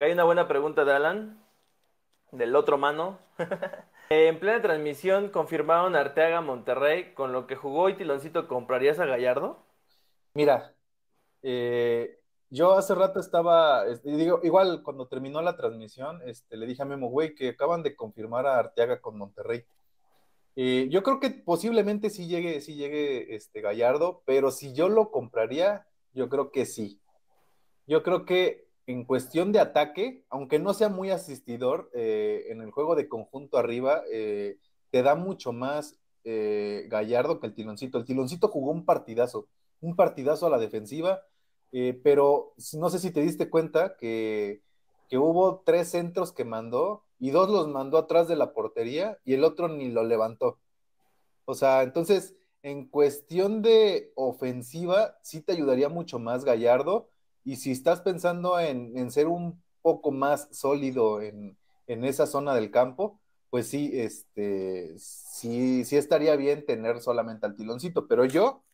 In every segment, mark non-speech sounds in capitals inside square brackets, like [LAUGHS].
Hay una buena pregunta de Alan, del otro mano. [LAUGHS] Eh, en plena transmisión confirmaron Arteaga Monterrey, con lo que jugó y Tiloncito, ¿comprarías a Gallardo? Mira, eh, yo hace rato estaba, digo, igual cuando terminó la transmisión, este, le dije a Memo, güey, que acaban de confirmar a Arteaga con Monterrey. Eh, yo creo que posiblemente sí llegue, sí llegue este Gallardo, pero si yo lo compraría, yo creo que sí. Yo creo que en cuestión de ataque, aunque no sea muy asistidor, eh, en el juego de conjunto arriba, eh, te da mucho más eh, Gallardo que el Tiloncito. El Tiloncito jugó un partidazo, un partidazo a la defensiva, pero no sé si te diste cuenta que, que hubo tres centros que mandó y dos los mandó atrás de la portería y el otro ni lo levantó. O sea, entonces, en cuestión de ofensiva, sí te ayudaría mucho más Gallardo y si estás pensando en, ser un poco más sólido en, esa zona del campo, pues sí, este, sí, sí estaría bien tener solamente al tiloncito, pero yo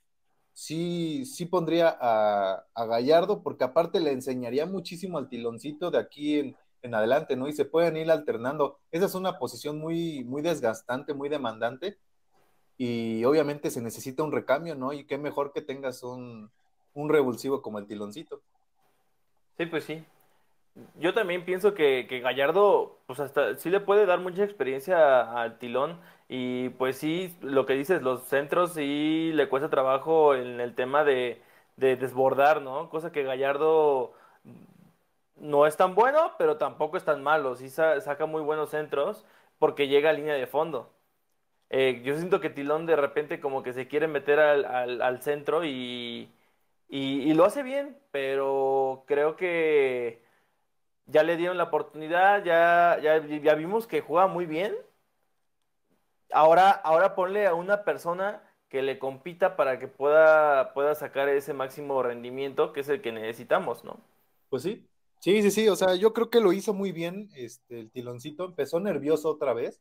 sí, sí pondría a, Gallardo, porque aparte le enseñaría muchísimo al tiloncito de aquí en, adelante, ¿no? Y se pueden ir alternando. Esa es una posición muy, muy desgastante, muy demandante. Y obviamente se necesita un recambio, ¿no? Y qué mejor que tengas un revulsivo como el tiloncito. Sí, pues sí. Yo también pienso que, que, Gallardo, pues hasta sí le puede dar mucha experiencia al Tilón y pues sí, lo que dices, los centros sí le cuesta trabajo en el tema de, de desbordar, ¿no? Cosa que Gallardo no es tan bueno, pero tampoco es tan malo, sí saca muy buenos centros porque llega a línea de fondo. Eh, yo siento que Tilón de repente como que se quiere meter al, al centro y y, lo hace bien, pero creo que ya le dieron la oportunidad, ya, ya, vimos que juega muy bien. Ahora, ahora ponle a una persona que le compita para que pueda, pueda sacar ese máximo rendimiento que es el que necesitamos, ¿no? Pues sí, sí, sí, sí, o sea, yo creo que lo hizo muy bien este, el tiloncito, empezó nervioso otra vez,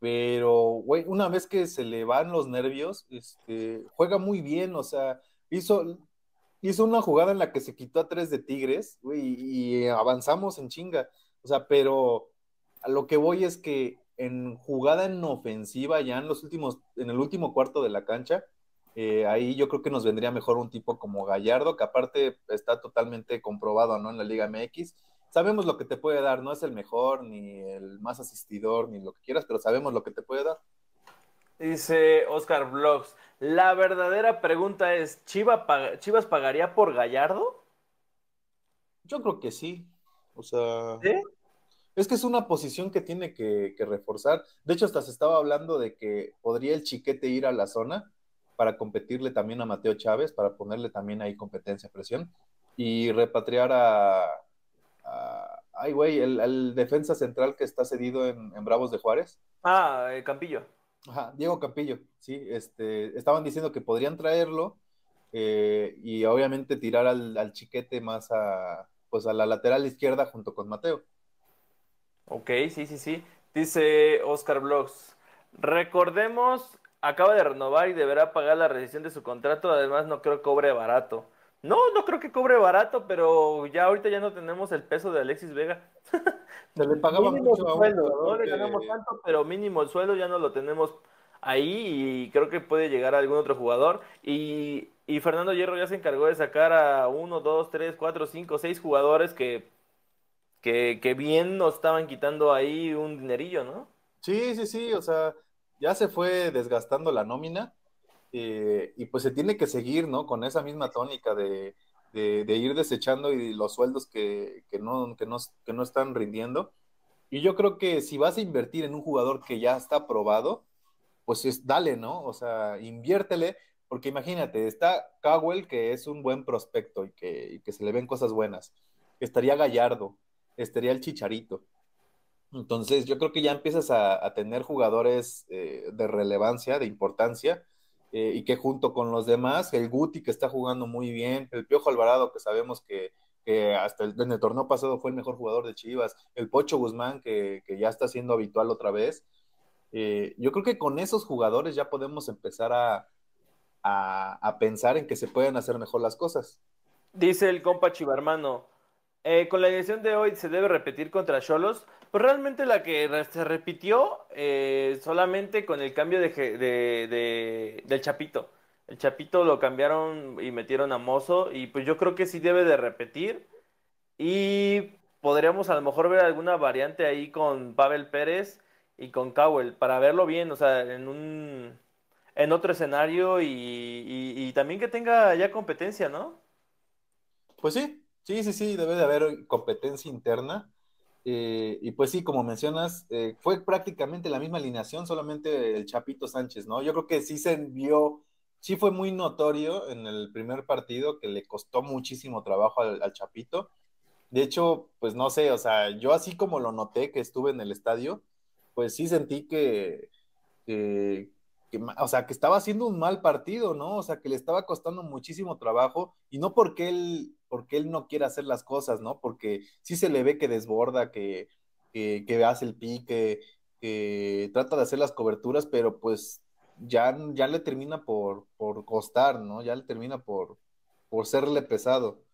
pero, güey, una vez que se le van los nervios, este, juega muy bien, o sea, hizo, hizo una jugada en la que se quitó a tres de Tigres y avanzamos en chinga. O sea, pero a lo que voy es que en jugada en ofensiva, ya en los últimos, en el último cuarto de la cancha, eh, ahí yo creo que nos vendría mejor un tipo como Gallardo, que aparte está totalmente comprobado, ¿no? En la Liga MX. Sabemos lo que te puede dar, no es el mejor, ni el más asistidor, ni lo que quieras, pero sabemos lo que te puede dar. Dice Oscar Vlogs. La verdadera pregunta es: ¿Chivas, pagaría por Gallardo? Yo creo que sí. O sea. Es que es una posición que tiene que, reforzar. De hecho, hasta se estaba hablando de que podría el chiquete ir a la zona para competirle también a Mateo Chávez, para ponerle también ahí competencia, presión, y repatriar a. ay, güey, el, defensa central que está cedido en Bravos de Juárez. Ah, eh, Campillo. Ajá, Diego Capillo, sí, este, estaban diciendo que podrían traerlo eh, y obviamente tirar al, chiquete más a, pues a la lateral izquierda junto con Mateo. Ok, sí, sí, sí. Dice Oscar Blogs, recordemos, acaba de renovar y deberá pagar la rescisión de su contrato, además no creo que cobre barato. No, no creo que cobre barato, pero ya ahorita ya no tenemos el peso de Alexis Vega. [LAUGHS] Se le pagaba mínimo mucho sueldo, no le ganamos tanto, pero mínimo el sueldo ya no lo tenemos ahí y creo que puede llegar a algún otro jugador. Y, Fernando Hierro ya se encargó de sacar a uno, dos, tres, cuatro, cinco, seis jugadores que, que, bien nos estaban quitando ahí un dinerillo, ¿no? Sí, sí, sí, o sea, ya se fue desgastando la nómina eh, y pues se tiene que seguir, ¿no? Con esa misma tónica de de, ir desechando y los sueldos que, no, están rindiendo. Y yo creo que si vas a invertir en un jugador que ya está probado, pues es, dale, ¿no? O sea, inviértele, porque imagínate, está Cowell, que es un buen prospecto y que, se le ven cosas buenas. Estaría Gallardo, estaría el Chicharito. Entonces, yo creo que ya empiezas a, tener jugadores eh, de relevancia, de importancia, eh, y que junto con los demás, el Guti que está jugando muy bien, el Piojo Alvarado que sabemos que, hasta el, en el torneo pasado fue el mejor jugador de Chivas, el Pocho Guzmán que, ya está siendo habitual otra vez. Eh, yo creo que con esos jugadores ya podemos empezar a, a, pensar en que se pueden hacer mejor las cosas. Dice el compa Chivarmano, eh, con la edición de hoy se debe repetir contra Cholos pues realmente la que se repitió eh, solamente con el cambio de, de, del Chapito. El Chapito lo cambiaron y metieron a Mozo y pues yo creo que sí debe de repetir. Y podríamos a lo mejor ver alguna variante ahí con Pavel Pérez y con Cowell para verlo bien, o sea, en un en otro escenario y, y también que tenga ya competencia, ¿no? Pues sí, sí, sí, sí, debe de haber competencia interna eh, y pues sí, como mencionas, eh, fue prácticamente la misma alineación, solamente el Chapito Sánchez, ¿no? Yo creo que sí se envió, sí fue muy notorio en el primer partido que le costó muchísimo trabajo al, Chapito. De hecho, pues no sé, o sea, yo así como lo noté que estuve en el estadio, pues sí sentí que, que, o sea, que estaba haciendo un mal partido, ¿no? O sea, que le estaba costando muchísimo trabajo y no porque él porque él no quiere hacer las cosas, ¿no? Porque sí se le ve que desborda, que, que, hace el pique, que trata de hacer las coberturas, pero pues ya, ya le termina por, por costar, ¿no? Ya le termina por, por serle pesado.